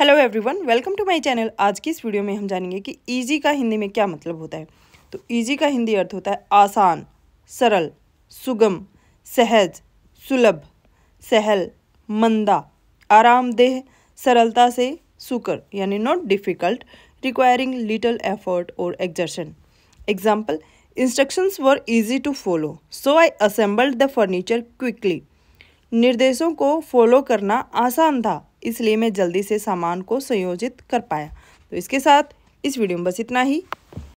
hello everyone welcome to my channel आज की इस वीडियो में हम जानेंगे कि इजी का हिंदी में क्या मतलब होता है तो इजी का हिंदी अर्थ होता है आसान सरल सुगम सहज सुलभ सहल मंदा आरामदेह सरलता से सुकर यानी not difficult requiring little effort और exertion example instructions were easy to follow so I assembled the furniture quickly निर्देशों को फॉलो करना आसान था इसलिए मैं जल्दी से सामान को संयोजित कर पाया तो इसके साथ इस वीडियो में बस इतना ही